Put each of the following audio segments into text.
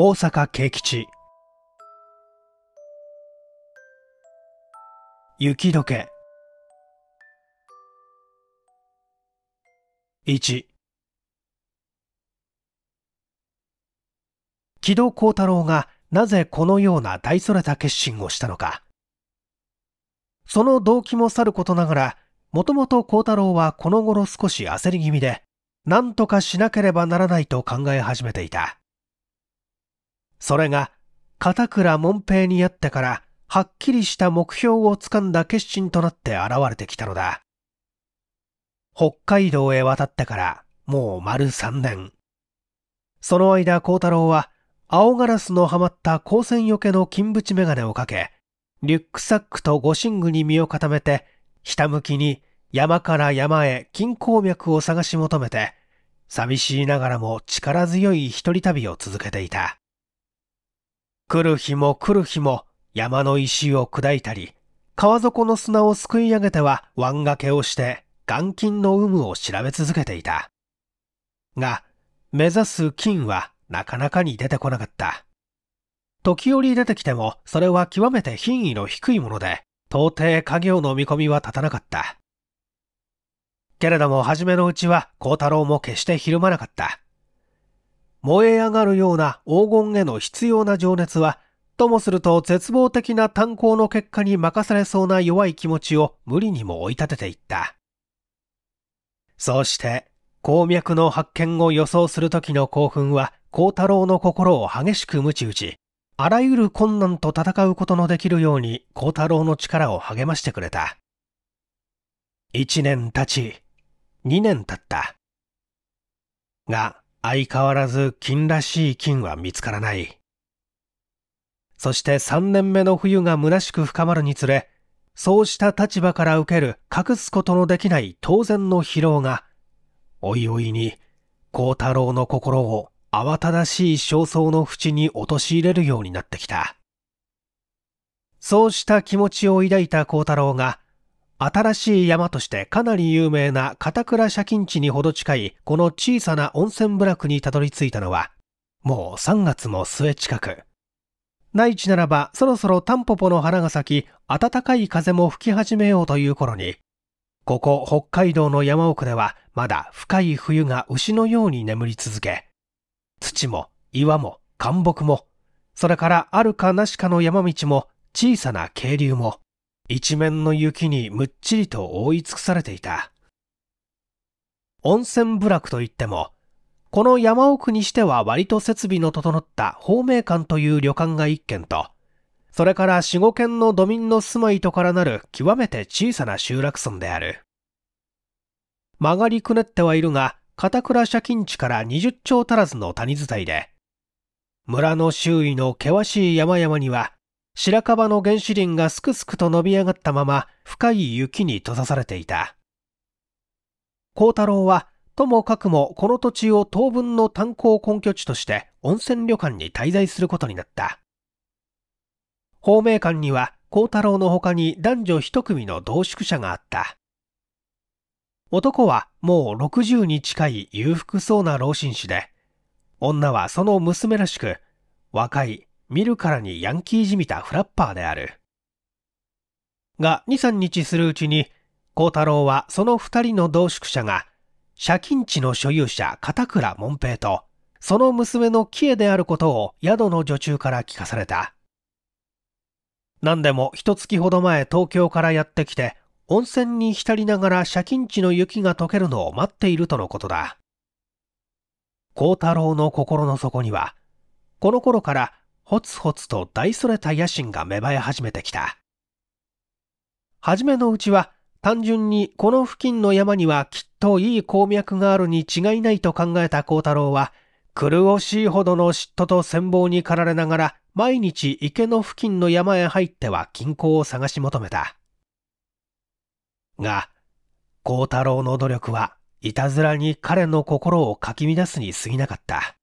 大阪慶吉雪解け1木戸幸太郎がなぜこのような大それた決心をしたのかその動機もさることながらもともと幸太郎はこの頃少し焦り気味で何とかしなければならないと考え始めていたそれが片倉門平にあってからはっきりした目標をつかんだ決心となって現れてきたのだ。北海道へ渡ってからもう丸3年。その間、幸太郎は青ガラスのはまった光線よけの金縁メガネをかけ、リュックサックと護神具に身を固めて、ひたむきに山から山へ金鉱脈を探し求めて、寂しいながらも力強い一人旅を続けていた。来る日も来る日も山の石を砕いたり、川底の砂をすくい上げては湾掛けをして岩金の有無を調べ続けていた。が、目指す金はなかなかに出てこなかった。時折出てきてもそれは極めて品位の低いもので、到底家業の見込みは立たなかった。けれども初めのうちは孝太郎も決してひるまなかった。燃え上がるような黄金への必要な情熱は、ともすると絶望的な炭鉱の結果に任されそうな弱い気持ちを無理にも追い立てていった。そうして、鉱脈の発見を予想する時の興奮は、光太郎の心を激しくムチ打ち、あらゆる困難と戦うことのできるように光太郎の力を励ましてくれた。一年経ち、二年経った。が、相変わらず金らしい金は見つからない。そして3年目の冬が虚しく深まるにつれ、そうした立場から受ける隠すことのできない当然の疲労が、おいおいに、孝太郎の心を慌ただしい焦燥の淵に陥れるようになってきた。そうした気持ちを抱いた孝太郎が、新しい山としてかなり有名な片倉借金地にほど近いこの小さな温泉部落にたどり着いたのは、もう3月も末近く。内地ならばそろそろタンポポの花が咲き、暖かい風も吹き始めようという頃に、ここ北海道の山奥ではまだ深い冬が牛のように眠り続け、土も岩も干木も、それからあるかなしかの山道も小さな渓流も、一面の雪にむっちりと覆い尽くされていた。温泉部落といっても、この山奥にしては割と設備の整った方明館という旅館が一軒と、それから四五軒の土民の住まいとからなる極めて小さな集落村である。曲がりくねってはいるが、片倉借金地から20丁足らずの谷伝いで、村の周囲の険しい山々には白樺の原始林がすくすくと伸び上がったまま深い雪に閉ざされていた。幸太郎はともかくもこの土地を当分の炭鉱根拠地として温泉旅館に滞在することになった。方明館には幸太郎の他に男女一組の同宿者があった。男はもう60に近い裕福そうな老紳士で、女はその娘らしく若い見るからにヤンキーじみたフラッパーである。が、2、3日するうちに、孝太郎はその2人の同宿者が、借金地の所有者片倉門平と、その娘の喜恵であることを宿の女中から聞かされた。何でも一月ほど前東京からやってきて、温泉に浸りながら借金地の雪が溶けるのを待っているとのことだ。孝太郎の心の底には、この頃からほつほつと大それた野心が芽生え始めてきた。初めのうちは単純にこの付近の山にはきっといい鉱脈があるに違いないと考えた幸太郎は、苦しいほどの嫉妬と戦望に駆られながら、毎日池の付近の山へ入っては金庫を探し求めた。が、幸太郎の努力は、いたずらに彼の心をかき乱すに過ぎなかった。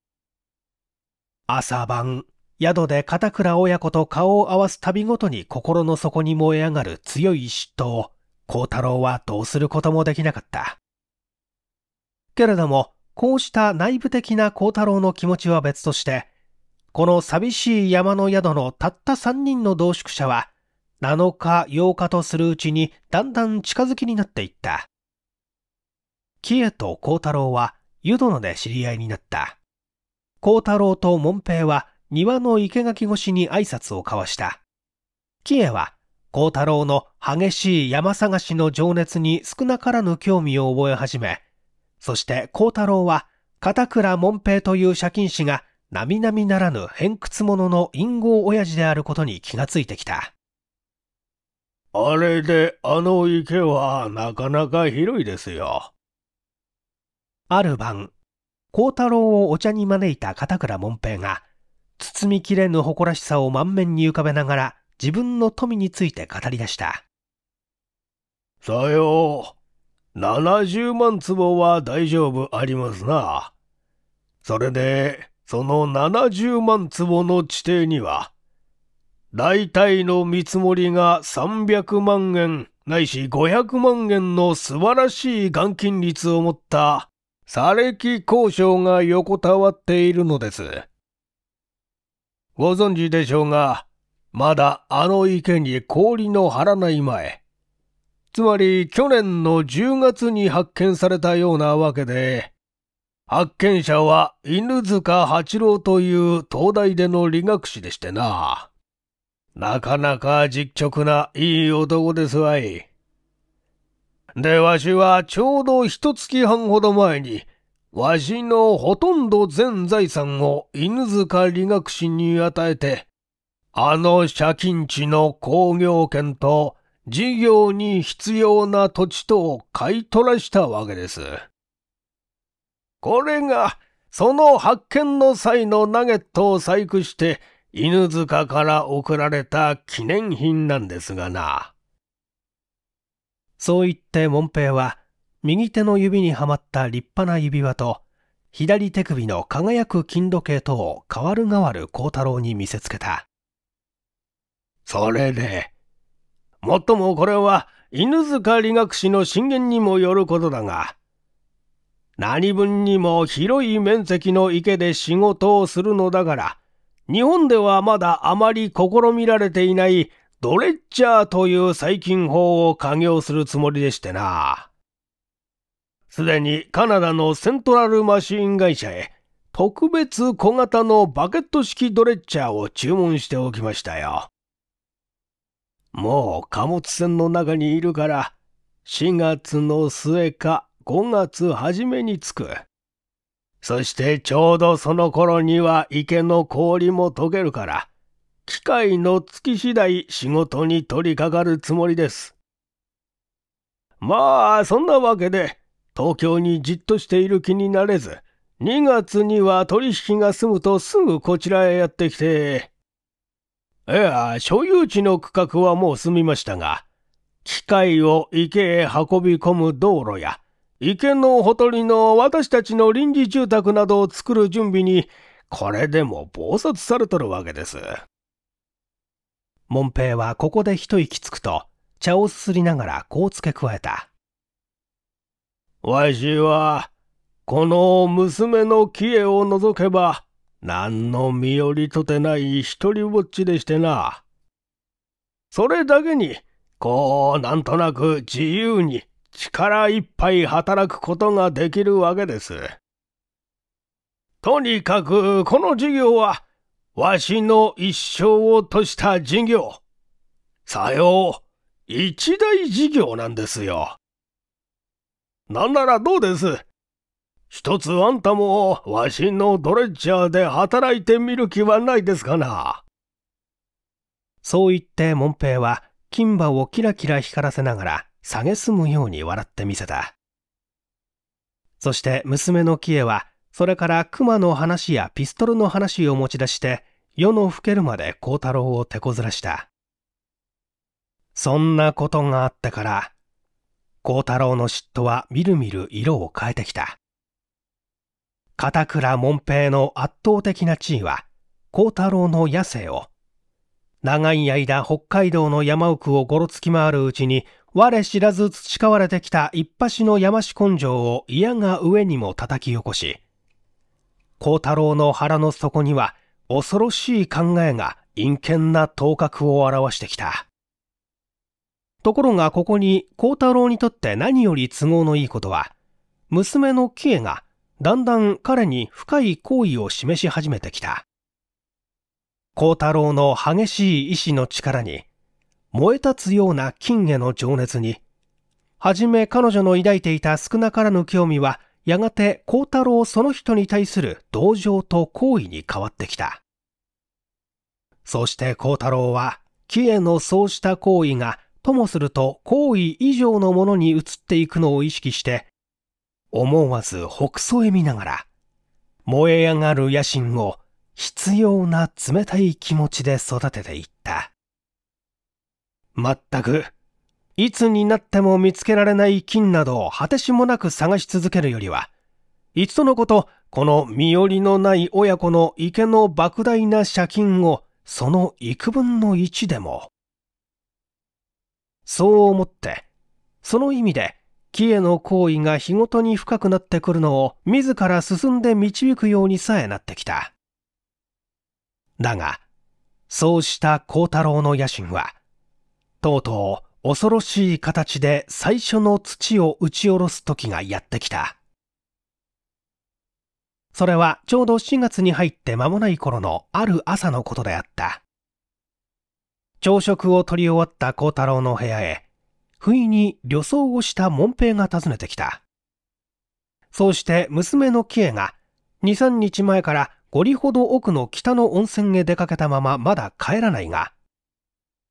朝晩、宿で片倉親子と顔を合わす度ごとに心の底に燃え上がる強い嫉妬を、幸太郎はどうすることもできなかった。けれども、こうした内部的な幸太郎の気持ちは別として、この寂しい山の宿のたった3人の同宿者は、7日8日とするうちにだんだん近づきになっていった。キエと幸太郎は湯殿で知り合いになった。幸太郎と門平は庭の生垣越しに挨拶を交わした。キエは、孝太郎の激しい山探しの情熱に少なからぬ興味を覚え始め、そして孝太郎は、片倉門平という借金師が、並々ならぬ偏屈者の陰謀親父であることに気がついてきた。あれであの池はなかなか広いですよ。ある晩、孝太郎をお茶に招いた片倉門平が、包みきれぬ誇らしさを満面に浮かべながら自分の富について語り出した。さよう。70万坪は大丈夫ありますな。それで、その70万坪の地底には、大体の見積もりが300万円ないし500万円の素晴らしい元金率を持った、砂礫交渉が横たわっているのです。ご存知でしょうが、まだあの池に氷の張らない前、つまり去年の10月に発見されたようなわけで、発見者は犬塚八郎という東大での理学士でしてな。なかなか実直ないい男ですわい。で、わしはちょうど一月半ほど前にわしのほとんど全財産を犬塚理学士に与えて、あの借金地の工業権と事業に必要な土地とを買い取らしたわけです。これが、その発見の際のナゲットを細工して、犬塚から贈られた記念品なんですがな。そう言って、門平は、右手の指にはまった立派な指輪と、左手首の輝く金時計とを変わる変わる光太郎に見せつけた。それで、もっともこれは犬塚理学士の進言にもよることだが、何分にも広い面積の池で仕事をするのだから、日本ではまだあまり試みられていないドレッチャーという細菌法を加業するつもりでしてな。すでにカナダのセントラルマシン会社へ特別小型のバケット式ドレッチャーを注文しておきましたよ。もう貨物船の中にいるから4月の末か5月初めに着く。そしてちょうどその頃には池の氷も溶けるから、機械の月次第仕事に取り掛かるつもりです。まあ、そんなわけで、東京にじっとしている気になれず、2月には取引が済むとすぐこちらへやってきて、いや、所有地の区画はもう済みましたが、機械を池へ運び込む道路や、池のほとりの私たちの臨時住宅などを作る準備に、これでも暴殺されとるわけです。門平はここで一息つくと、茶をすすりながらこう付け加えた。わしは、この娘の帰恵を除けば、何の身寄りとてない一りぼっちでしてな。それだけに、こう、なんとなく自由に力いっぱい働くことができるわけです。とにかく、この授業は、わしの一生をとした事業。さよう、一大事業なんですよ。なんならどうです一つあんたもわしのドレッチャーで働いてみる気はないですかな。そう言って門平は金馬をキラキラ光らせながら蔑むように笑ってみせた。そして娘のキエはそれから熊の話やピストルの話を持ち出して夜の更けるまで光太郎を手こずらした。そんなことがあってから幸太郎の嫉妬はみるみる色を変えてきた。片倉門平の圧倒的な地位は、幸太郎の野生を、長い間北海道の山奥をごろつき回るうちに、我知らず培われてきた一発の山師根性を嫌が上にも叩き起こし、幸太郎の腹の底には恐ろしい考えが陰険な頭角を表してきた。ところがここに孝太郎にとって何より都合のいいことは、娘のキエがだんだん彼に深い好意を示し始めてきた。孝太郎の激しい意志の力に、燃え立つような金への情熱に、初め彼女の抱いていた少なからぬ興味は、やがて孝太郎その人に対する同情と好意に変わってきた。そして孝太郎は、キエのそうした行為がともすると行為以上のものに移っていくのを意識して、思わずほくそ笑みながら、燃え上がる野心を必要な冷たい気持ちで育てていった。まったく、いつになっても見つけられない金などを果てしもなく探し続けるよりは、いつとのこと、この身寄りのない親子の池の莫大な借金を、その幾分の一でも、そう思って、その意味で、木への行為が日ごとに深くなってくるのを自ら進んで導くようにさえなってきた。だが、そうした幸太郎の野心は、とうとう恐ろしい形で最初の土を打ち下ろす時がやってきた。それはちょうど4月に入って間もない頃のある朝のことであった。朝食を取り終わった幸太郎の部屋へ、不意に旅装をした門平が訪ねてきた。そうして娘のキエが、2、3日前から5里ほど奥の北の温泉へ出かけたまままだ帰らないが、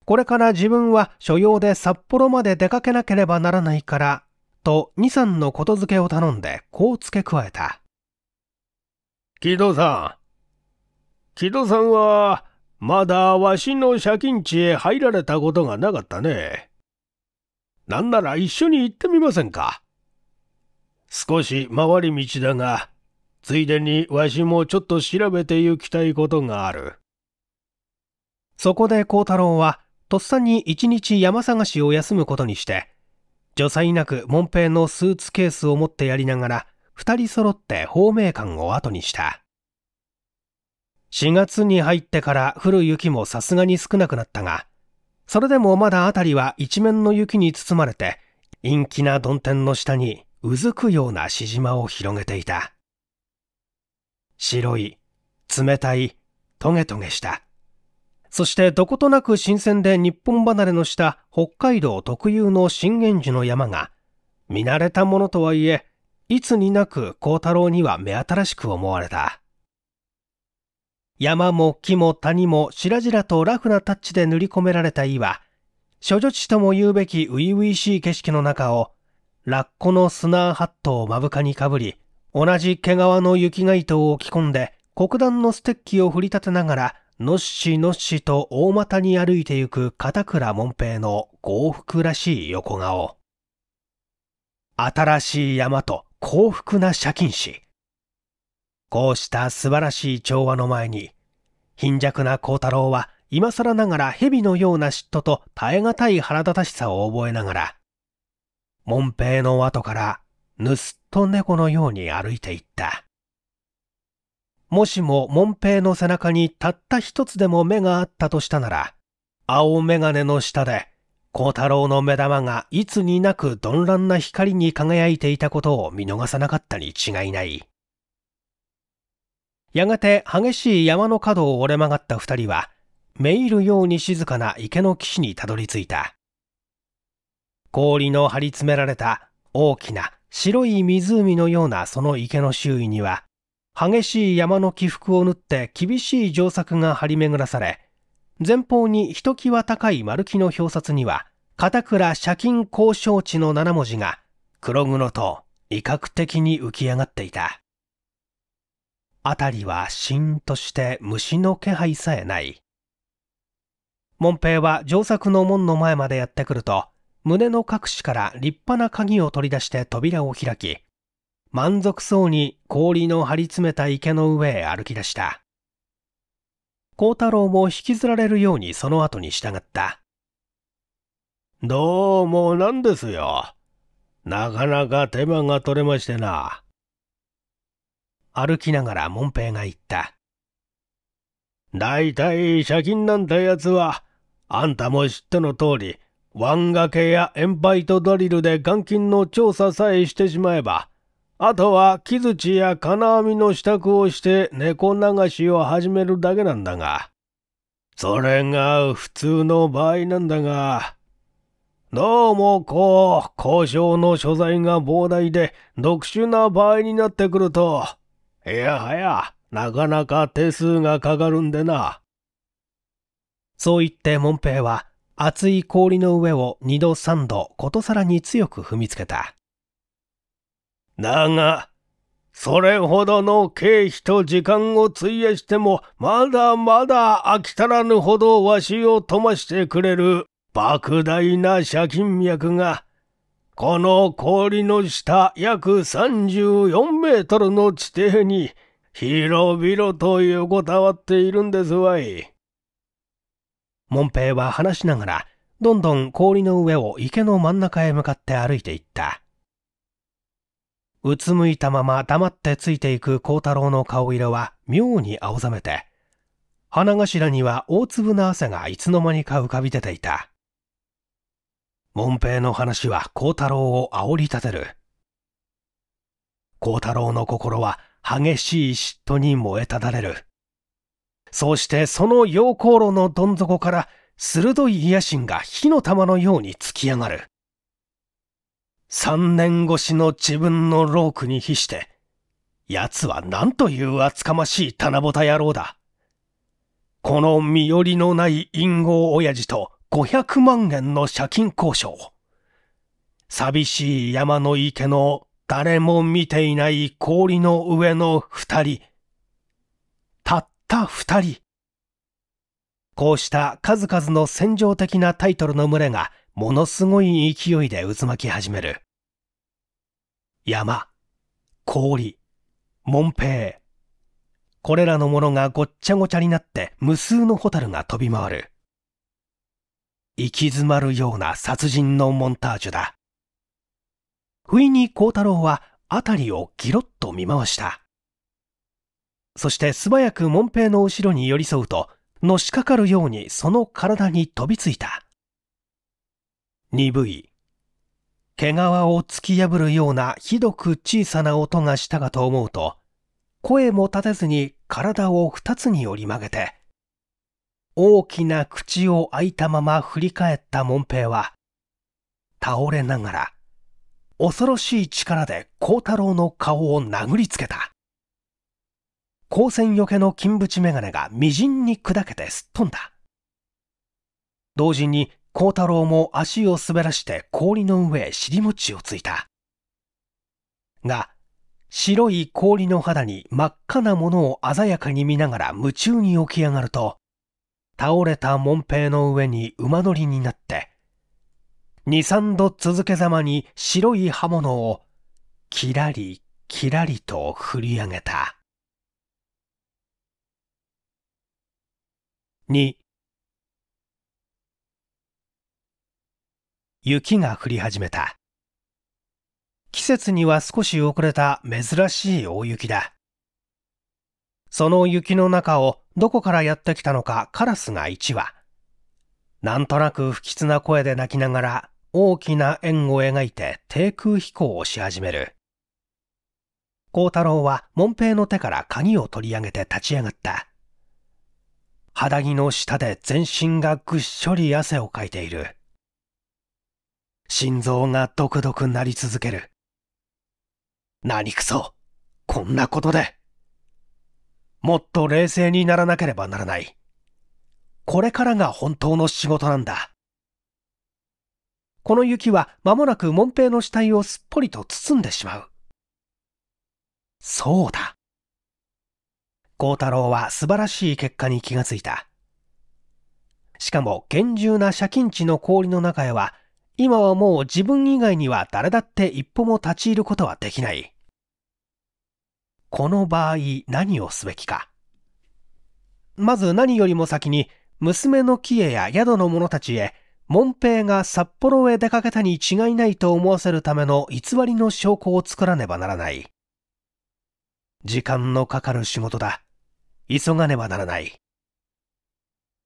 これから自分は所用で札幌まで出かけなければならないから、と二三のことづけを頼んでこう付け加えた。木戸さん。木戸さんは、まだわしの借金地へ入られたことがなかったね。なんなら一緒に行ってみませんか。少し回り道だが、ついでにわしもちょっと調べて行きたいことがある。そこで幸太郎は、とっさに一日山探しを休むことにして、除災なく門平のスーツケースを持ってやりながら、二人揃って方明館を後にした。4月に入ってから降る雪もさすがに少なくなったが、それでもまだ辺りは一面の雪に包まれて、陰気な曇天の下にうずくようなしじまを広げていた。白い、冷たい、トゲトゲした。そしてどことなく新鮮で日本離れのした北海道特有の震源樹の山が、見慣れたものとはいえ、いつになく光太郎には目新しく思われた。山も木も谷も白々とラフなタッチで塗り込められた岩、諸女地とも言うべき初々しい景色の中を、ラッコの砂ハットを目深にかぶり、同じ毛皮の雪街灯を着込んで、黒壇のステッキを振り立てながら、のっしのっしと大股に歩いてゆく片倉門平の幸福らしい横顔。新しい山と幸福な借金師。こうした素晴らしい調和の前に、貧弱な光太郎は今更ながら蛇のような嫉妬と耐え難い腹立たしさを覚えながら、門平の後からぬすっと猫のように歩いていった。もしも門平の背中にたった一つでも目があったとしたなら、青眼鏡の下で、光太郎の目玉がいつになく鈍乱な光に輝いていたことを見逃さなかったに違いない。やがて激しい山の角を折れ曲がった二人は、めいるように静かな池の岸にたどり着いた。氷の張り詰められた大きな白い湖のようなその池の周囲には、激しい山の起伏を縫って厳しい城作が張り巡らされ、前方にひときわ高い丸木の表札には、片倉借金交渉地の七文字が、黒黒と威嚇的に浮き上がっていた。辺りはしんとして虫の気配さえない。門平は上作の門の前までやってくると、胸の隠しから立派な鍵を取り出して扉を開き、満足そうに氷の張り詰めた池の上へ歩き出した。光太郎も引きずられるようにその後に従った。どうもなんですよ。なかなか手間が取れましてな。歩きながら門平が言った。大体借金なんてやつは、あんたも知っての通り、ワン掛けやエンパイトドリルで監禁の調査さえしてしまえば、あとは木槌や金網の支度をして猫流しを始めるだけなんだが、それが普通の場合なんだが、どうもこう、交渉の所在が膨大で特殊な場合になってくると、いやはや、なかなか手数がかかるんでな。そう言って門平は、厚い氷の上を二度三度ことさらに強く踏みつけた。だが、それほどの経費と時間を費やしても、まだまだ飽き足らぬほどわしを飛ましてくれる莫大な借金脈がこの氷の下約34メートルの地底に広々と横たわっているんですわい。門平は話しながら、どんどん氷の上を池の真ん中へ向かって歩いていった。うつむいたまま黙ってついていく幸太郎の顔色は妙に青ざめて、花頭には大粒な汗がいつの間にか浮かび出ていた。門平の話は光太郎を煽り立てる。光太郎の心は激しい嫉妬に燃えただれる。そうしてその陽光炉のどん底から鋭い野心が火の玉のように突き上がる。三年越しの自分のロークに比して、奴は何という厚かましい七夕野郎だ。この身寄りのない陰謀親父と500万円の借金交渉。寂しい山の池の誰も見ていない氷の上の二人。たった二人。こうした数々の戦場的なタイトルの群れがものすごい勢いで渦巻き始める。山、氷、門平。これらのものがごっちゃごちゃになって無数のホタルが飛び回る。行き詰まるような殺人のモンタージュだ。不意に光太郎は辺りをギロッと見回した。そして素早く門平の後ろに寄り添うと、のしかかるようにその体に飛びついた。鈍い。毛皮を突き破るようなひどく小さな音がしたかと思うと、声も立てずに体を二つに折り曲げて、大きな口を開いたまま振り返った門平は、倒れながら、恐ろしい力で光太郎の顔を殴りつけた。光線よけの金縁眼鏡がみじんに砕けてすっ飛んだ。同時に光太郎も足を滑らして氷の上へ尻餅をついた。が、白い氷の肌に真っ赤なものを鮮やかに見ながら夢中に起き上がると、倒れた門平の上に馬乗りになって、二三度続けざまに白い刃物を、きらりきらりと振り上げた。二、雪が降り始めた。季節には少し遅れた珍しい大雪だ。その雪の中をどこからやってきたのかカラスが1羽。なんとなく不吉な声で泣きながら大きな円を描いて低空飛行をし始める。孝太郎は門平の手から鍵を取り上げて立ち上がった。肌着の下で全身がぐっしょり汗をかいている。心臓がドクドクなり続ける。何くそ、こんなことで。もっと冷静にならなければならない。これからが本当の仕事なんだ。この雪は間もなく門平の死体をすっぽりと包んでしまう。そうだ。幸太郎は素晴らしい結果に気がついた。しかも厳重な借金地の氷の中へは、今はもう自分以外には誰だって一歩も立ち入ることはできない。この場合何をすべきか。まず何よりも先に、娘のキエや宿の者たちへ、門平が札幌へ出かけたに違いないと思わせるための偽りの証拠を作らねばならない。時間のかかる仕事だ。急がねばならない。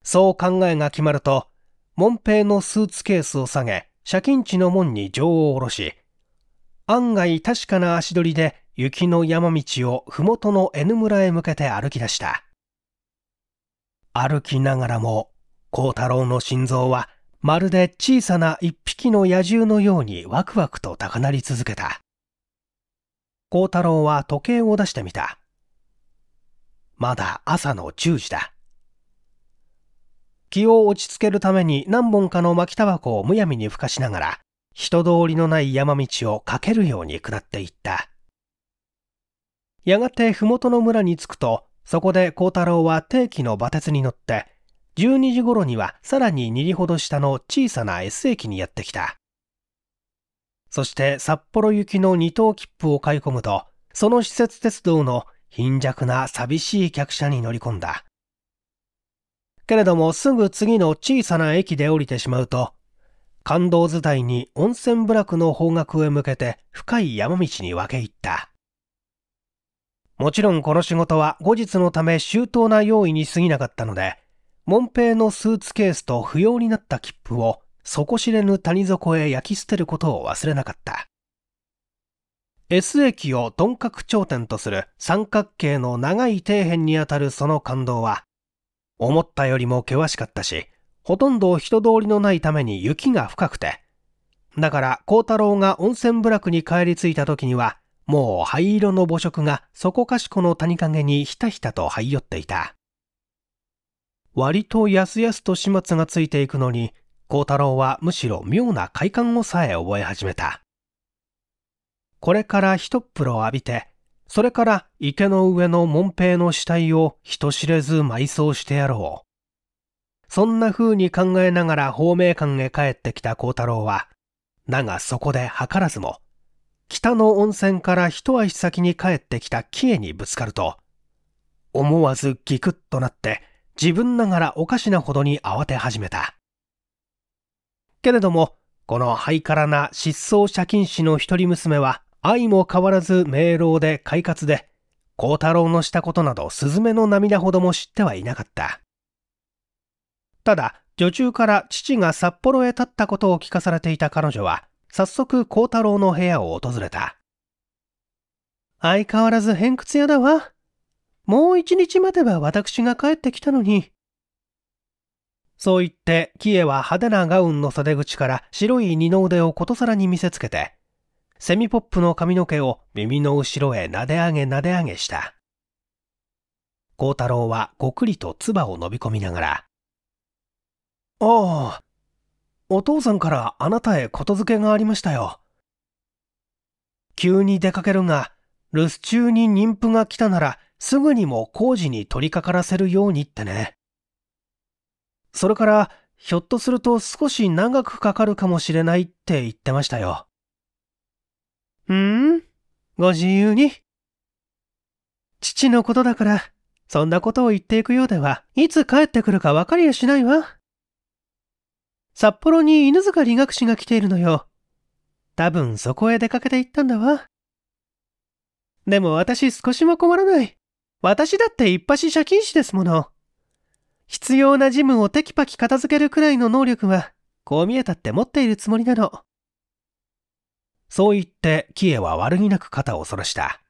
そう考えが決まると、門平のスーツケースを下げ、借金地の門に錠を下ろし、案外確かな足取りで雪の山道を麓の N 村へ向けて歩き出した。歩きながらも、幸太郎の心臓はまるで小さな一匹の野獣のようにワクワクと高鳴り続けた。幸太郎は時計を出してみた。まだ朝の10時だ。気を落ち着けるために何本かの巻きタバコをむやみにふかしながら、人通りのない山道を駆けるように下っていった。やがて麓の村に着くと、そこで幸太郎は定期の馬鉄に乗って、12時頃にはさらに2里ほど下の小さな S 駅にやってきた。そして札幌行きの2等切符を買い込むと、その施設鉄道の貧弱な寂しい客車に乗り込んだ。けれどもすぐ次の小さな駅で降りてしまうと、感動伝いに温泉部落の方角へ向けて深い山道に分け入った。もちろんこの仕事は後日のため周到な用意に過ぎなかったので、門平のスーツケースと不要になった切符を底知れぬ谷底へ焼き捨てることを忘れなかった。S 駅を鈍角頂点とする三角形の長い底辺にあたるその感動は、思ったよりも険しかったし、ほとんど人通りのないために雪が深くて、だから孝太郎が温泉部落に帰り着いた時には、もう灰色の母色がそこかしこの谷陰にひたひたと這い寄っていた。割とやすやすと始末がついていくのに、孝太郎はむしろ妙な快感をさえ覚え始めた。これから一っ風呂を浴びて、それから池の上の門平の死体を人知れず埋葬してやろう。そんな風に考えながら方明館へ帰ってきた幸太郎は、だがそこで図らずも、北の温泉から一足先に帰ってきたキエにぶつかると、思わずギクッとなって自分ながらおかしなほどに慌て始めた。けれども、このハイカラな失踪借金師の一人娘は愛も変わらず明朗で快活で、幸太郎のしたことなど雀の涙ほども知ってはいなかった。ただ、女中から父が札幌へ立ったことを聞かされていた彼女は、早速幸太郎の部屋を訪れた。相変わらず偏屈屋だわ。もう一日待てば私が帰ってきたのに。そう言って、キエは派手なガウンの袖口から白い二の腕をことさらに見せつけて、セミポップの髪の毛を耳の後ろへなで上げなで上げした。幸太郎はごくりと唾を飲み込みながら、ああ、お父さんからあなたへことづけがありましたよ。急に出かけるが、留守中に妊婦が来たなら、すぐにも工事に取り掛からせるようにってね。それから、ひょっとすると少し長くかかるかもしれないって言ってましたよ。んご自由に。父のことだから、そんなことを言っていくようでは、いつ帰ってくるかわかりやしないわ。札幌に犬塚理学士が来ているのよ。多分そこへ出かけて行ったんだわ。でも私少しも困らない。私だって一発借金師ですもの。必要な事務をテキパキ片付けるくらいの能力は、こう見えたって持っているつもりなの。そう言って、キエは悪気なく肩を反らした。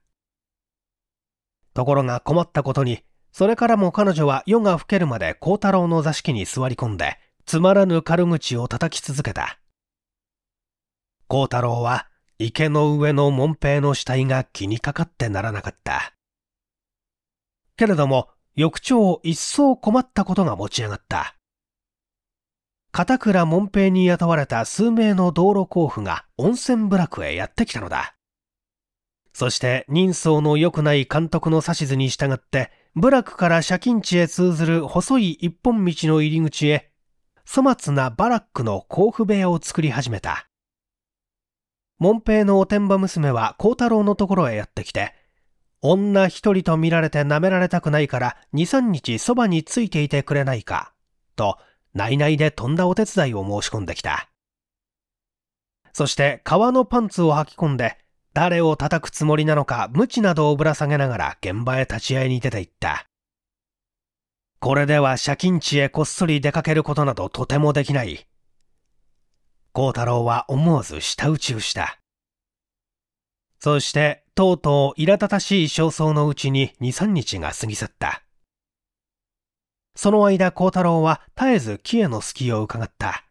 ところが困ったことに、それからも彼女は夜が更けるまで光太郎の座敷に座り込んで、つまらぬ軽口を叩き続けた。孝太郎は池の上の門平の死体が気にかかってならなかった。けれども、翌朝一層困ったことが持ち上がった。片倉門平に雇われた数名の道路交付が温泉部落へやってきたのだ。そして人相の良くない監督の指図に従って、部落から借金地へ通ずる細い一本道の入り口へ粗末なバラックの甲府部屋を作り始めた。門平のおてんば娘は孝太郎のところへやってきて、女一人と見られて舐められたくないから二三日そばについていてくれないか、と内々で飛んだお手伝いを申し込んできた。そして革のパンツを履き込んで、誰を叩くつもりなのか無知などをぶら下げながら現場へ立ち会いに出て行った。これでは借金地へこっそり出かけることなどとてもできない。孝太郎は思わず舌打ちをした。そして、とうとう苛立たしい焦燥のうちに2、3日が過ぎ去った。その間、孝太郎は絶えず木への隙を伺った。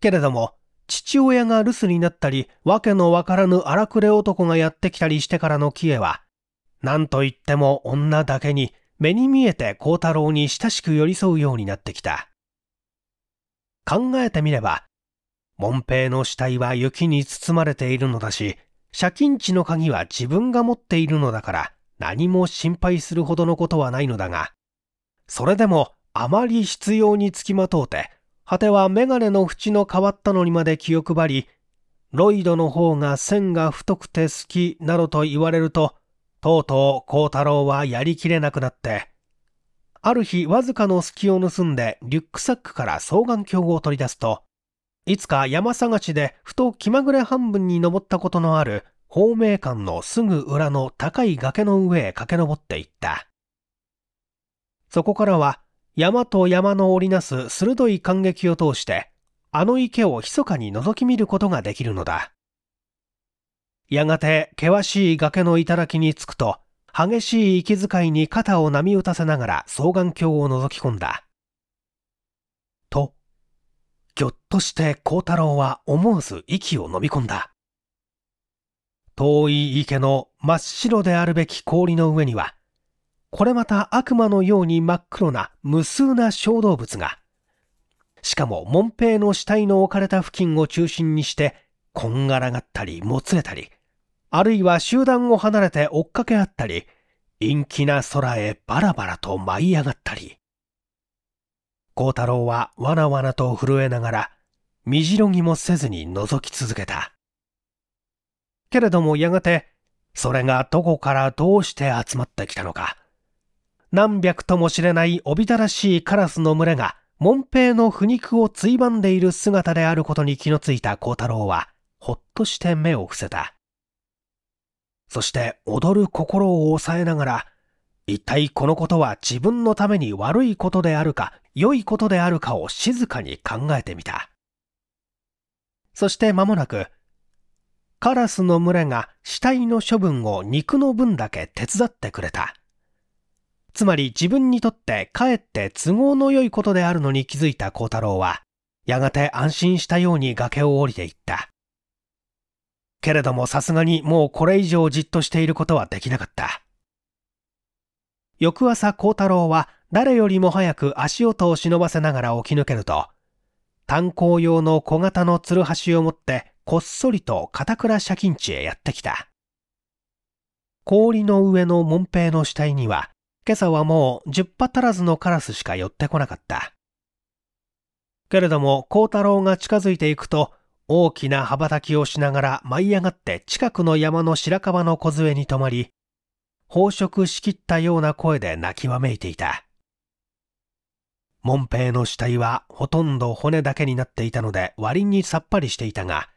けれども、父親が留守になったり、わけのわからぬ荒くれ男がやってきたりしてからの木へは、なんといっても女だけに目に見えて幸太郎に親しく寄り添うようになってきた。考えてみれば、門平の死体は雪に包まれているのだし、借金地の鍵は自分が持っているのだから何も心配するほどのことはないのだが、それでもあまり必要につきまとうて、果てはメガネの縁の変わったのにまで気を配り、ロイドの方が線が太くて好きなどと言われると、とうとう孝太郎はやりきれなくなって、ある日わずかの隙を盗んでリュックサックから双眼鏡を取り出すと、いつか山探しでふと気まぐれ半分に登ったことのある方明館のすぐ裏の高い崖の上へ駆け上っていった。そこからは山と山の織りなす鋭い感激を通して、あの池を密かに覗き見ることができるのだ。やがて険しい崖の頂に着くと、激しい息遣いに肩を波打たせながら双眼鏡を覗き込んだ。と、ぎょっとして光太郎は思わず息を飲み込んだ。遠い池の真っ白であるべき氷の上には、これまた悪魔のように真っ黒な無数な小動物が、しかも門平の死体の置かれた付近を中心にして、こんがらがったりもつれたり、あるいは集団を離れて追っかけ合ったり、陰気な空へバラバラと舞い上がったり。孝太郎はわなわなと震えながら、身じろぎもせずに覗き続けた。けれどもやがて、それがどこからどうして集まってきたのか。何百とも知れないおびただしいカラスの群れが、門ンの腐肉をついばんでいる姿であることに気のついた孝太郎は、ほっとして目を伏せた。そして踊る心を抑えながら、一体このことは自分のために悪いことであるか、良いことであるかを静かに考えてみた。そして間もなく、カラスの群れが死体の処分を肉の分だけ手伝ってくれた。つまり自分にとってかえって都合の良いことであるのに気づいた幸太郎は、やがて安心したように崖を降りていった。けれどもさすがにもうこれ以上じっとしていることはできなかった。翌朝幸太郎は誰よりも早く足音を忍ばせながら起き抜けると、炭鉱用の小型のつるはしを持ってこっそりと片倉借金地へやってきた。氷の上の門平の死体には、今朝はもう十羽足らずのカラスしか寄ってこなかった。けれども、幸太郎が近づいていくと、大きな羽ばたきをしながら舞い上がって近くの山の白樺の小杖に止まり、飽食しきったような声で泣きわめいていた。門平の死体はほとんど骨だけになっていたので割にさっぱりしていたが、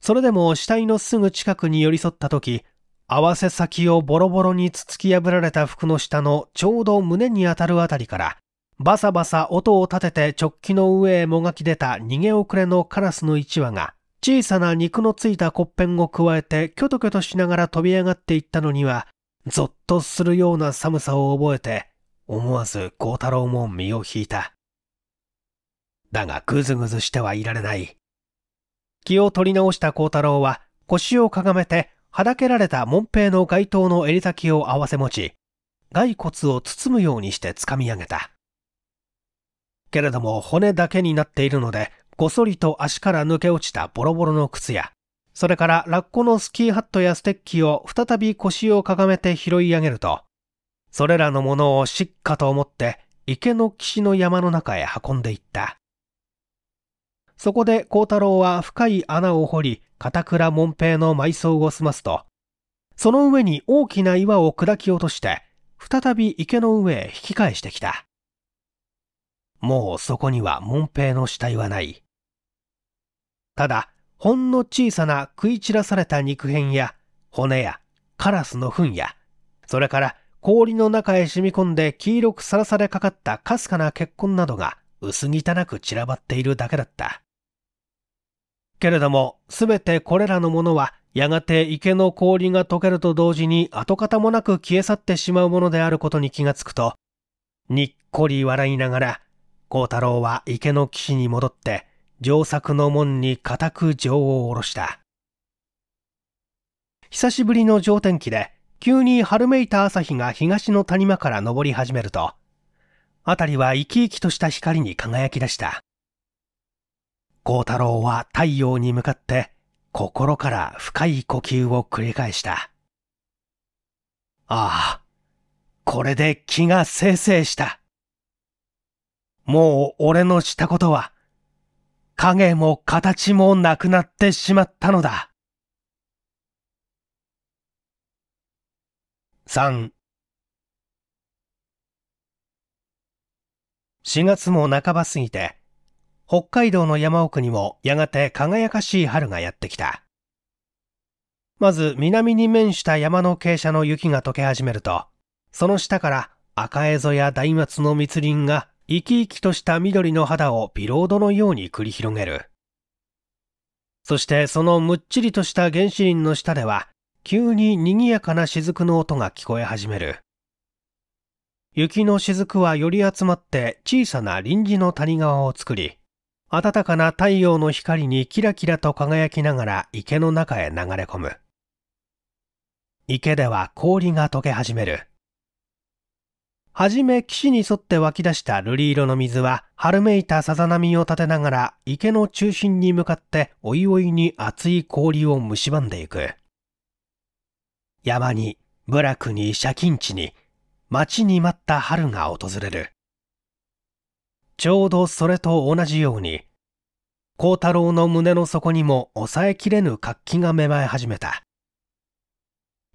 それでも死体のすぐ近くに寄り添った時、合わせ先をボロボロに突き破られた服の下のちょうど胸に当たるあたりからバサバサ音を立てて直気の上へもがき出た逃げ遅れのカラスの一羽が、小さな肉のついた骨片を加えてキョトキョトしながら飛び上がっていったのには、ぞっとするような寒さを覚えて、思わず孝太郎も身を引いた。だがぐずぐずしてはいられない。気を取り直した孝太郎は腰をかがめて、はだけられた門平の街灯の襟先を合わせ持ち、骸骨を包むようにして掴み上げた。けれども骨だけになっているので、ごそりと足から抜け落ちたボロボロの靴や、それからラッコのスキーハットやステッキを再び腰をかがめて拾い上げると、それらのものをしっかと思って池の岸の山の中へ運んでいった。そこで幸太郎は深い穴を掘り、片倉門平の埋葬を済ますと、その上に大きな岩を砕き落として、再び池の上へ引き返してきた。もうそこには門平の死体はない。ただ、ほんの小さな食い散らされた肉片や骨やカラスの糞や、それから氷の中へ染み込んで黄色くさらされかかったかすかな血痕などが薄汚く散らばっているだけだった。けれども、すべてこれらのものは、やがて池の氷が溶けると同時に跡形もなく消え去ってしまうものであることに気がつくと、にっこり笑いながら、孝太郎は池の岸に戻って、上作の門に固く情を下ろした。久しぶりの上天気で、急に春めいた朝日が東の谷間から登り始めると、辺りは生き生きとした光に輝き出した。孝太郎は太陽に向かって心から深い呼吸を繰り返した。ああ、これで気がせいせいした。もう俺のしたことは、影も形もなくなってしまったのだ。3 4月も半ば過ぎて、北海道の山奥にもやがて輝かしい春がやってきた。まず南に面した山の傾斜の雪が溶け始めると、その下から赤蝦夷や大松の密林が生き生きとした緑の肌をビロードのように繰り広げる。そしてそのむっちりとした原子林の下では、急に賑やかな雫の音が聞こえ始める。雪の雫はより集まって小さな臨時の谷川を作り、暖かな太陽の光にキラキラと輝きながら池の中へ流れ込む。池では氷が溶け始める。はじめ岸に沿って湧き出した瑠璃色の水は、春めいたさざ波を立てながら、池の中心に向かって、おいおいに厚い氷を蝕んでいく。山に、部落に借金地に、待ちに待った春が訪れる。ちょうどそれと同じように、幸太郎の胸の底にも抑えきれぬ活気が芽生え始めた。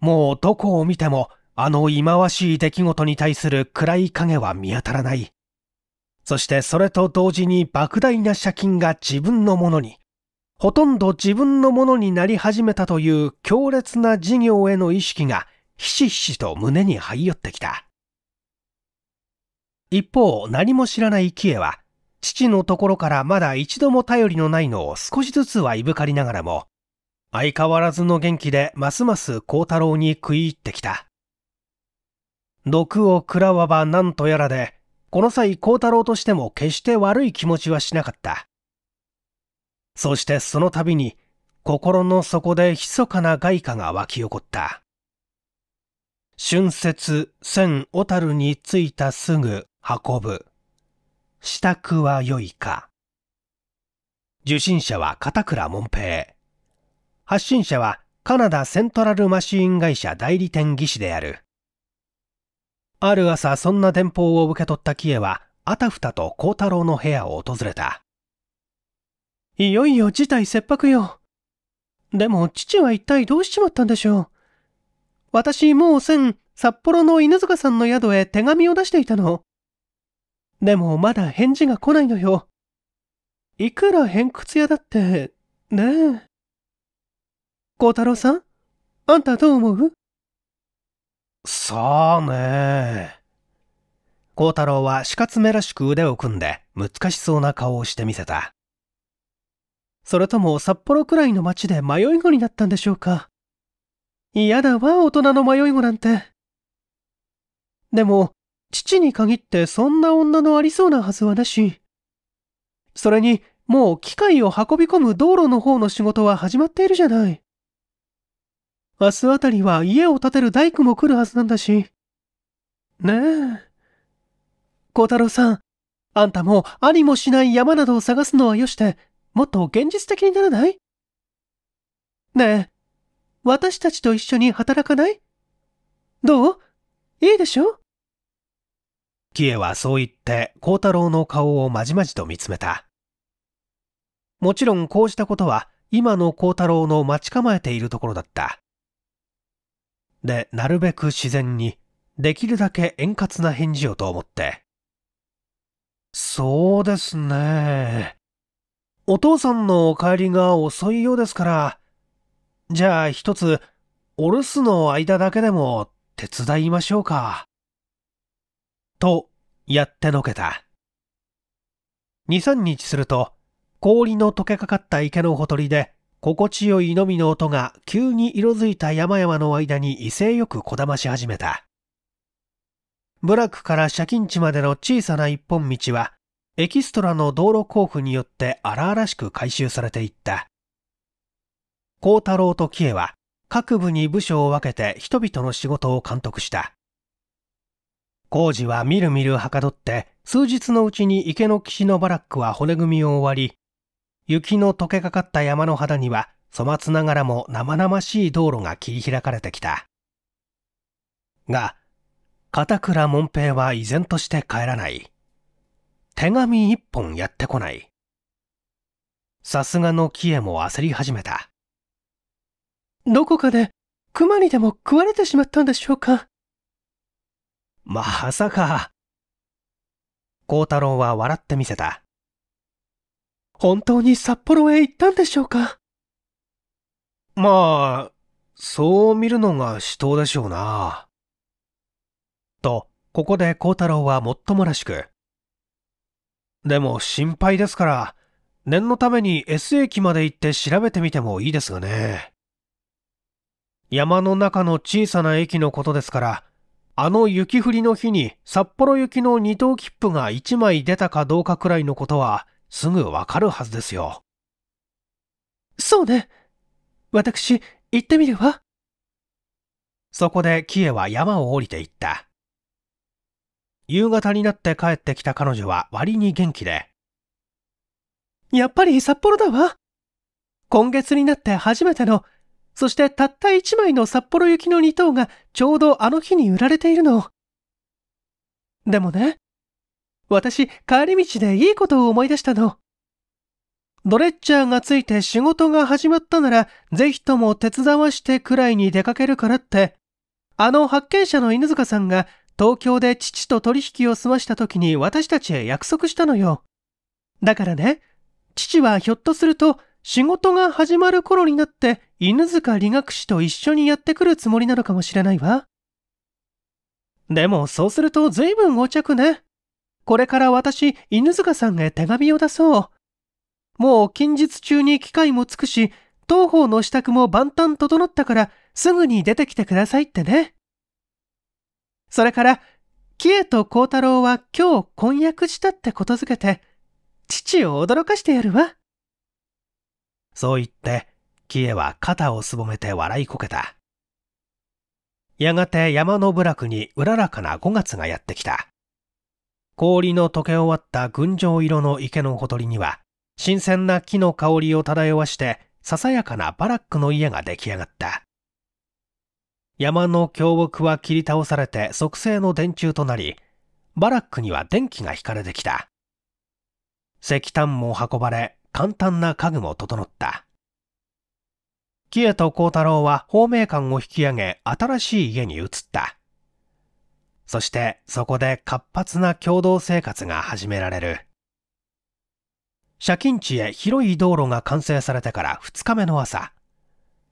もうどこを見てもあの忌まわしい出来事に対する暗い影は見当たらない。そしてそれと同時に莫大な借金が自分のものに、ほとんど自分のものになり始めたという強烈な事業への意識がひしひしと胸に這い寄ってきた。一方、何も知らないキエは、父のところからまだ一度も頼りのないのを少しずつはいぶかりながらも、相変わらずの元気でますます孝太郎に食い入ってきた。毒を食らわば何とやらで、この際幸太郎としても決して悪い気持ちはしなかった。そしてその度に、心の底で密かな外貨が湧き起こった。春節、千小樽に着いたすぐ運ぶ。支度は良いか。受信者は片倉門平。発信者はカナダセントラルマシーン会社代理店技師である。ある朝そんな電報を受け取ったキエはあたふたと光太郎の部屋を訪れたいよいよ事態切迫よでも父は一体どうしちまったんでしょう私もう先札幌の犬塚さんの宿へ手紙を出していたのでもまだ返事が来ないのよいくら偏屈屋だってねえ光太郎さんあんたどう思うさあね孝太郎は死活めらしく腕を組んで難しそうな顔をしてみせた。それとも札幌くらいの町で迷い子になったんでしょうか。嫌だわ、大人の迷い子なんて。でも、父に限ってそんな女のありそうなはずはなし。それに、もう機械を運び込む道路の方の仕事は始まっているじゃない。明日あたりは家を建てる大工も来るはずなんだし。ねえ。小太郎さん、あんたもありもしない山などを探すのはよして、もっと現実的にならないねえ、私たちと一緒に働かないどういいでしょキエはそう言って光太郎の顔をまじまじと見つめた。もちろんこうしたことは今の光太郎の待ち構えているところだった。で、なるべく自然に、できるだけ円滑な返事をと思って。そうですね。お父さんのお帰りが遅いようですから、じゃあ一つ、お留守の間だけでも手伝いましょうか。と、やってのけた。二三日すると、氷の溶けかかった池のほとりで、心地よいのみの音が急に色づいた山々の間に威勢よくこだまし始めた。ブラックから借金地までの小さな一本道は、エキストラの道路交付によって荒々しく改修されていった。孝太郎と喜恵は、各部に部署を分けて人々の仕事を監督した。工事はみるみるはかどって、数日のうちに池の岸のバラックは骨組みを終わり、雪の溶けかかった山の肌には粗末ながらも生々しい道路が切り開かれてきたが片倉門平は依然として帰らない手紙一本やってこないさすがのキエも焦り始めたどこかで熊にでも食われてしまったんでしょうかまさか。孝太郎は笑ってみせた。本当に札幌へ行ったんでしょうかまあ、そう見るのが死闘でしょうな。と、ここで孝太郎はもっともらしく。でも心配ですから、念のために S 駅まで行って調べてみてもいいですがね。山の中の小さな駅のことですから、あの雪降りの日に札幌行きの二等切符が1枚出たかどうかくらいのことはすぐわかるはずですよ。そうね。私、行ってみるわ。そこでキエは山を降りていった。夕方になって帰ってきた彼女は割に元気で。やっぱり札幌だわ。今月になって初めての、そしてたった一枚の札幌行きの2等がちょうどあの日に売られているの。でもね、私、帰り道でいいことを思い出したの。ドレッチャーがついて仕事が始まったなら、ぜひとも手伝わしてくらいに出かけるからって、あの発見者の犬塚さんが東京で父と取引を済ました時に私たちへ約束したのよ。だからね、父はひょっとすると仕事が始まる頃になって犬塚理学士と一緒にやってくるつもりなのかもしれないわ。でもそうすると随分お着ね。これから私、犬塚さんへ手紙を出そう。もう近日中に機会もつくし、当方の支度も万端整ったから、すぐに出てきてくださいってね。それから、キエと幸太郎は今日婚約したってことづけて、父を驚かしてやるわ。そう言って、キエは肩をすぼめて笑いこけた。やがて山の部落にうららかな5月がやってきた。氷の溶け終わった群青色の池のほとりには、新鮮な木の香りを漂わして、ささやかなバラックの家が出来上がった。山の巨木は切り倒されて即製の電柱となり、バラックには電気が引かれてきた。石炭も運ばれ、簡単な家具も整った。キエと幸太郎は方明館を引き上げ、新しい家に移った。そしてそこで活発な共同生活が始められる。借金地へ広い道路が完成されてから2日目の朝、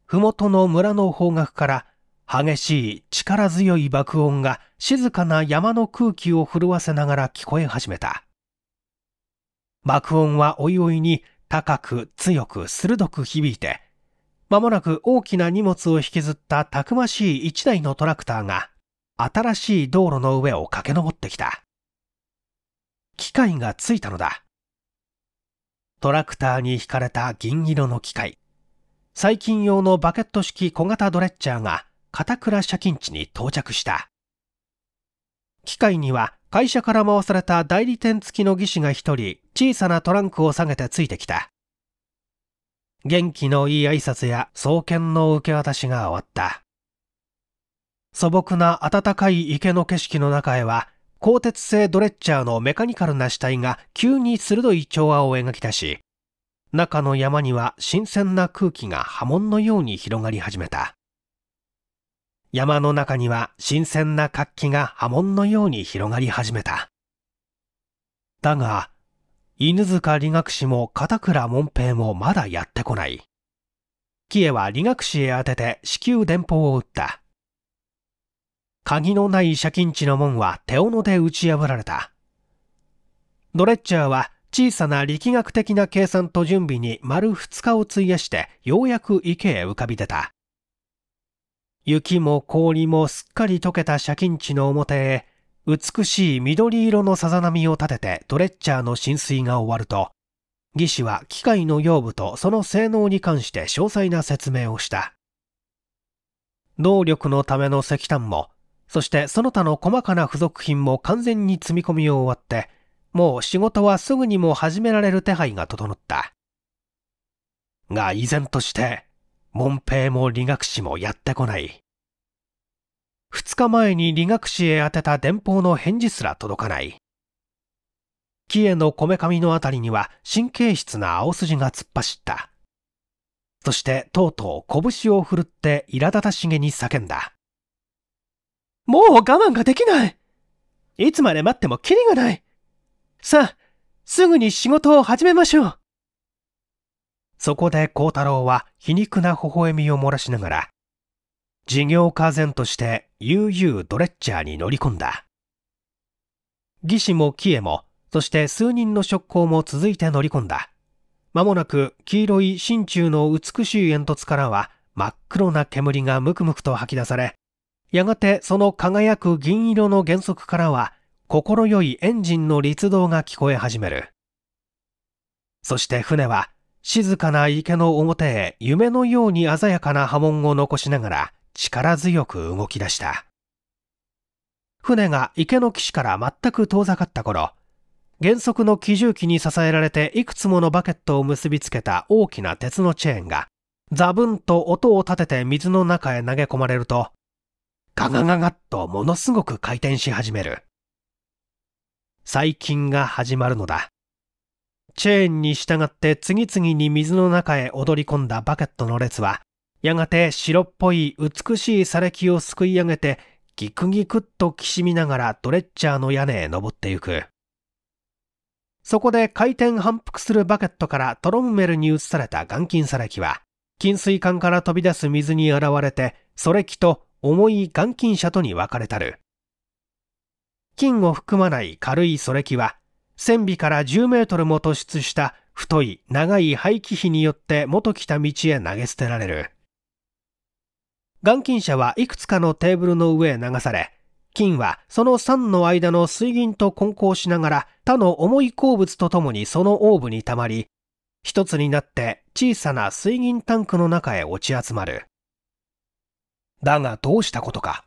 麓の村の方角から激しい力強い爆音が静かな山の空気を震わせながら聞こえ始めた。爆音はおいおいに高く強く鋭く響いて、まもなく大きな荷物を引きずったたくましい一台のトラクターが新しい道路の上を駆け上ってきた。機械がついたのだ。トラクターに引かれた銀色の機械。最近用のバケット式小型ドレッチャーが片倉車金地に到着した。機械には会社から回された代理店付きの技師が一人小さなトランクを下げてついてきた。元気のいい挨拶や送検の受け渡しが終わった。素朴な暖かい池の景色の中へは、鋼鉄製ドレッチャーのメカニカルな死体が急に鋭い調和を描き出し、中の山には新鮮な空気が波紋のように広がり始めた。山の中には新鮮な活気が波紋のように広がり始めた。だが、犬塚理学士も片倉門平もまだやってこない。キエは理学士へ当てて至急電報を打った。鍵のない借金地の門は手斧で打ち破られた。ドレッチャーは小さな力学的な計算と準備に丸2日を費やしてようやく池へ浮かび出た。雪も氷もすっかり溶けた借金地の表へ、美しい緑色のさざ波を立ててドレッチャーの浸水が終わると、技師は機械の用部とその性能に関して詳細な説明をした。能力のための石炭もそしてその他の細かな付属品も完全に積み込みを終わって、もう仕事はすぐにも始められる手配が整った。が依然として、門平も理学士もやってこない。二日前に理学士へ宛てた電報の返事すら届かない。木へのこめかみのあたりには神経質な青筋が突っ走った。そしてとうとう拳を振るって苛立たしげに叫んだ。もう我慢ができない。いつまで待ってもキリがない。さあ、すぐに仕事を始めましょう。そこで幸太郎は皮肉な微笑みを漏らしながら、事業家然として悠々ドレッチャーに乗り込んだ。義士もキエも、そして数人の職工も続いて乗り込んだ。まもなく黄色い真鍮の美しい煙突からは真っ黒な煙がムクムクと吐き出され、やがてその輝く銀色の原則からは、心よいエンジンの律動が聞こえ始める。そして船は、静かな池の表へ夢のように鮮やかな波紋を残しながら力強く動き出した。船が池の岸から全く遠ざかった頃、原則の機銃機に支えられていくつものバケットを結びつけた大きな鉄のチェーンが、ザブンと音を立てて水の中へ投げ込まれると、ガガガガッとものすごく回転し始める。細菌が始まるのだ。チェーンに従って次々に水の中へ踊り込んだバケットの列は、やがて白っぽい美しい砂礫をすくい上げて、ギクギクっときしみながらドレッチャーの屋根へ登ってゆく。そこで回転反復するバケットからトロンメルに移された岩金砂礫は、金水管から飛び出す水に現れて、それきと重い眼金者とに分かれたる。金を含まない軽いそれきは、千尾から10メートルも突出した太い長い廃棄碑によって元来た道へ投げ捨てられる。眼金者はいくつかのテーブルの上へ流され、金はその3の間の水銀と混交しながら他の重い鉱物とともにそのオーブにたまり、一つになって小さな水銀タンクの中へ落ち集まる。だがどうしたことか。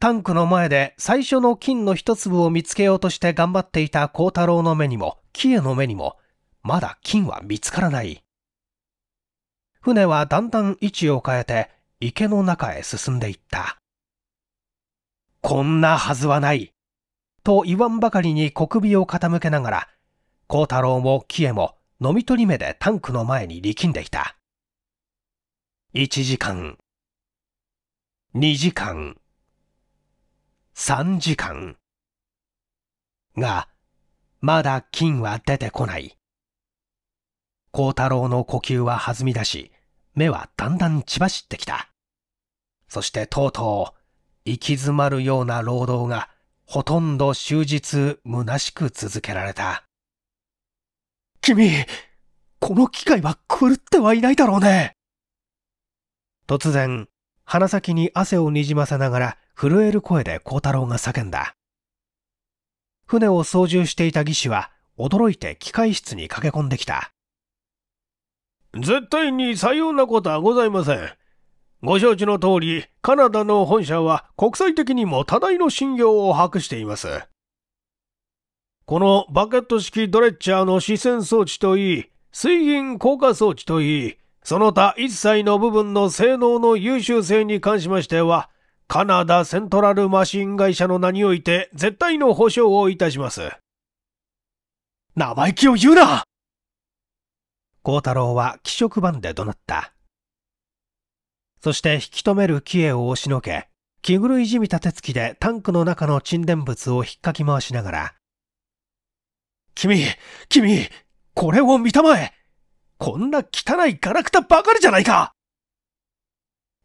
タンクの前で最初の金の一粒を見つけようとして頑張っていた孝太郎の目にも、キエの目にも、まだ金は見つからない。船はだんだん位置を変えて池の中へ進んでいった。こんなはずはない。と言わんばかりに小首を傾けながら、孝太郎もキエも飲み取り目でタンクの前に力んでいた。1時間、2時間3時間がまだ金は出てこない幸太郎の呼吸は弾み出し目はだんだん血走ってきたそしてとうとう行き詰まるような労働がほとんど終日虚しく続けられた君この機械は狂ってはいないだろうね突然鼻先に汗をにじませながら震える声で光太郎が叫んだ。船を操縦していた技師は驚いて機械室に駆け込んできた。絶対にさようなことはございません。ご承知の通り、カナダの本社は国際的にも多大の信用を博しています。このバケット式ドレッチャーの視線装置といい、水銀硬化装置といい、その他一切の部分の性能の優秀性に関しましては、カナダセントラルマシン会社の名において絶対の保証をいたします。生意気を言うな孝太郎は気色番で怒鳴った。そして引き止めるキエを押しのけ、着ぐるいじみた手つきでタンクの中の沈殿物を引っかき回しながら、君、君、これを見たまえこんな汚いガラクタばかりじゃないか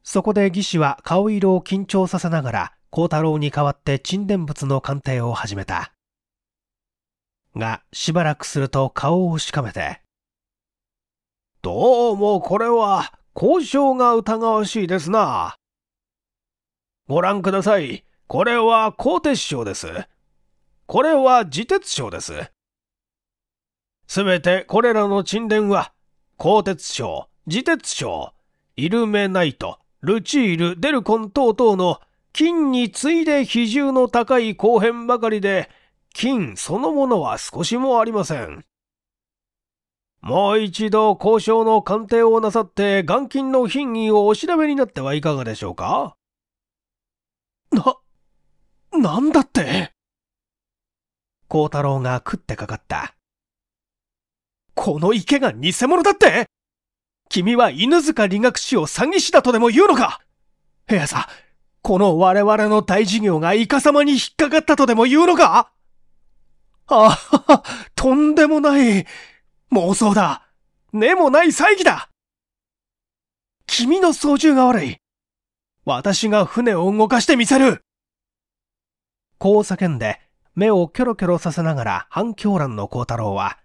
そこで義士は顔色を緊張させながら、光太郎に代わって沈殿物の鑑定を始めた。が、しばらくすると顔をしかめて、どうもこれは交渉が疑わしいですな。ご覧ください。これは鋼鉄商です。これは自鉄商です。すべてこれらの沈殿は鋼鉄賞、磁鉄賞、イルメナイト、ルチール、デルコン等々の金に次いで比重の高い後編ばかりで、金そのものは少しもありません。もう一度交渉の鑑定をなさって元金の品位をお調べになってはいかがでしょうかな、なんだって幸太郎が食ってかかった。この池が偽物だって君は犬塚理学士を詐欺師だとでも言うのかヘアさ、この我々の大事業がイカ様に引っかかったとでも言うのかあは、とんでもない。妄想だ。根もない詐欺だ。君の操縦が悪い。私が船を動かしてみせる。こう叫んで、目をキョロキョロさせながら反響欄の光太郎は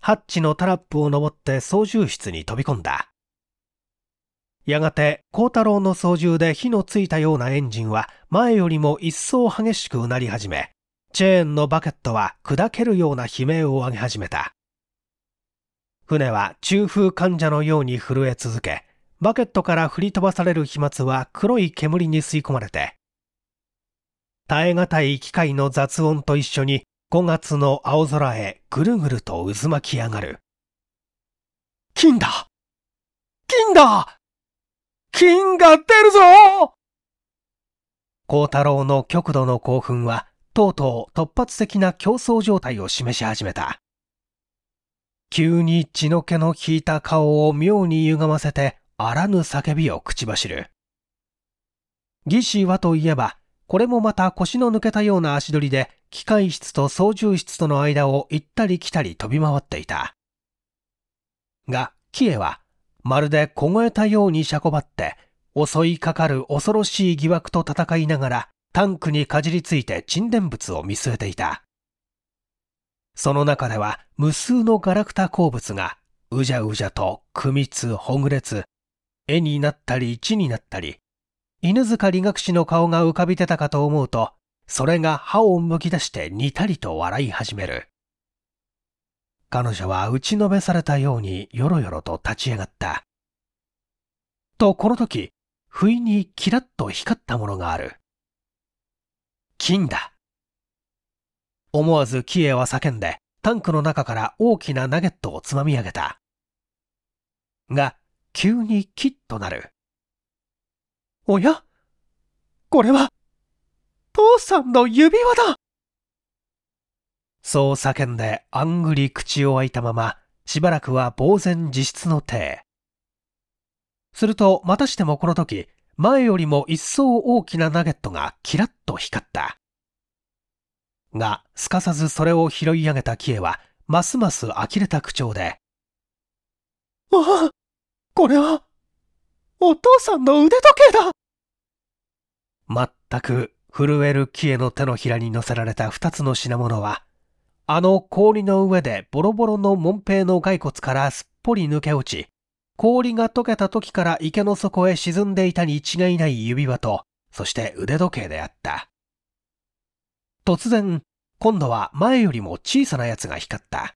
ハッチのタラップを登って操縦室に飛び込んだ。やがて、光太郎の操縦で火のついたようなエンジンは前よりも一層激しくうなり始め、チェーンのバケットは砕けるような悲鳴を上げ始めた。船は中風患者のように震え続け、バケットから振り飛ばされる飛沫は黒い煙に吸い込まれて、耐え難い機械の雑音と一緒に5月の青空へぐるぐると渦巻き上がる。金だ金だ金が出るぞ光太郎の極度の興奮は、とうとう突発的な競争状態を示し始めた。急に血の気の引いた顔を妙に歪ませて、あらぬ叫びを口走る。義士はといえば、これもまた腰の抜けたような足取りで、機械室と操縦室との間を行ったり来たり飛び回っていた。が、キエは、まるで凍えたようにしゃこばって、襲いかかる恐ろしい疑惑と戦いながら、タンクにかじりついて沈殿物を見据えていた。その中では無数のガラクタ鉱物が、うじゃうじゃと、組みつ、ほぐれつ、絵になったり地になったり、犬塚理学士の顔が浮かび出たかと思うと、それが歯をむき出してにたりと笑い始める。彼女は打ちのめされたようによろよろと立ち上がった。と、この時、不意にキラッと光ったものがある。金だ。思わずキエは叫んで、タンクの中から大きなナゲットをつまみ上げた。が、急にキッとなる。おやこれは、父さんの指輪だそう叫んで、あんぐり口を開いたまま、しばらくは呆然自失の手。すると、またしてもこの時、前よりも一層大きなナゲットがキラッと光った。が、すかさずそれを拾い上げたキエは、ますます呆れた口調で、ああこれは、お父さんの腕時計だ全く震えるキエの手のひらに乗せられた二つの品物は、あの氷の上でボロボロの門平の骸骨からすっぽり抜け落ち、氷が溶けた時から池の底へ沈んでいたに違いない指輪と、そして腕時計であった。突然、今度は前よりも小さなやつが光った。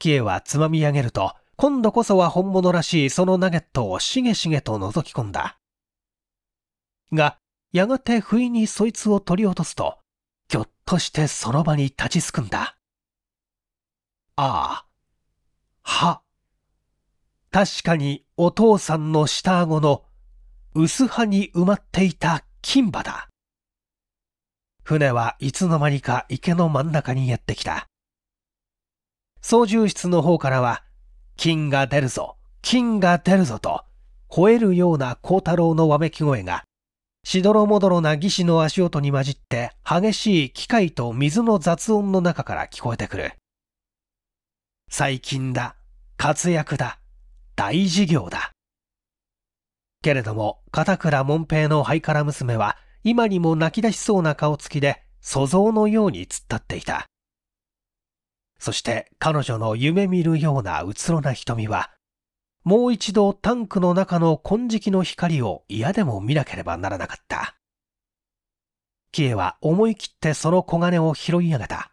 キエはつまみ上げると、今度こそは本物らしいそのナゲットをしげしげと覗き込んだ。が、やがて不意にそいつを取り落とすと、ぎょっとしてその場に立ちすくんだ。ああ、は。確かにお父さんの下顎の薄葉に埋まっていた金歯だ。船はいつの間にか池の真ん中にやってきた。操縦室の方からは金が出るぞ、金が出るぞと、吠えるような光太郎のわめき声が、しどろもどろな義士の足音に混じって、激しい機械と水の雑音の中から聞こえてくる。最近だ、活躍だ、大事業だ。けれども、片倉門平のハイカラ娘は、今にも泣き出しそうな顔つきで、素像のように突っ立っていた。そして彼女の夢見るようなうつろな瞳は、もう一度タンクの中の金色の光を嫌でも見なければならなかった。キエは思い切ってその小金を拾い上げた。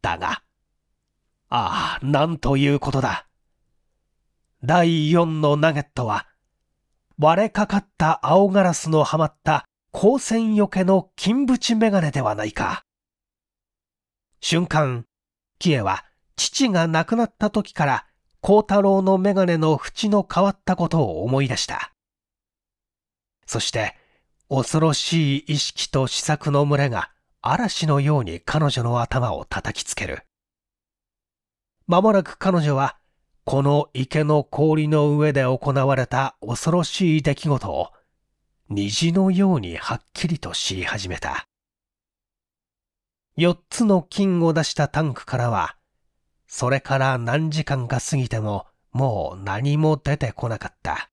だが、ああ、なんということだ。第4のナゲットは、割れかかった青ガラスのはまった光線よけの金縁メガネではないか。瞬間、キエは父が亡くなった時から光太郎の眼鏡の縁の変わったことを思い出した。そして、恐ろしい意識と思索の群れが嵐のように彼女の頭を叩きつける。まもなく彼女は、この池の氷の上で行われた恐ろしい出来事を、虹のようにはっきりと知り始めた。4つの金を出したタンクからは、それから何時間か過ぎてももう何も出てこなかった。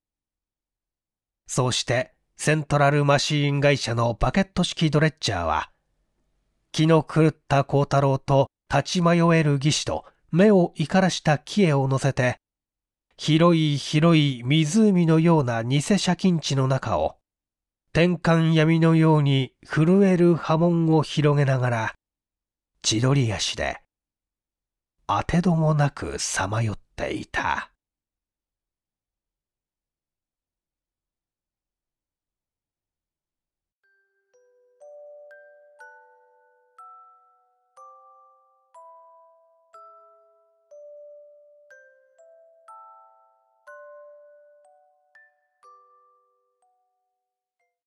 そうしてセントラルマシーン会社のバケット式ドレッチャーは、気の狂った光太郎と立ち迷える技師と目を怒らしたキエを乗せて、広い広い湖のような偽借金地の中を、転換闇のように震える波紋を広げながら、千鳥足で、当てどもなくさまよっていた。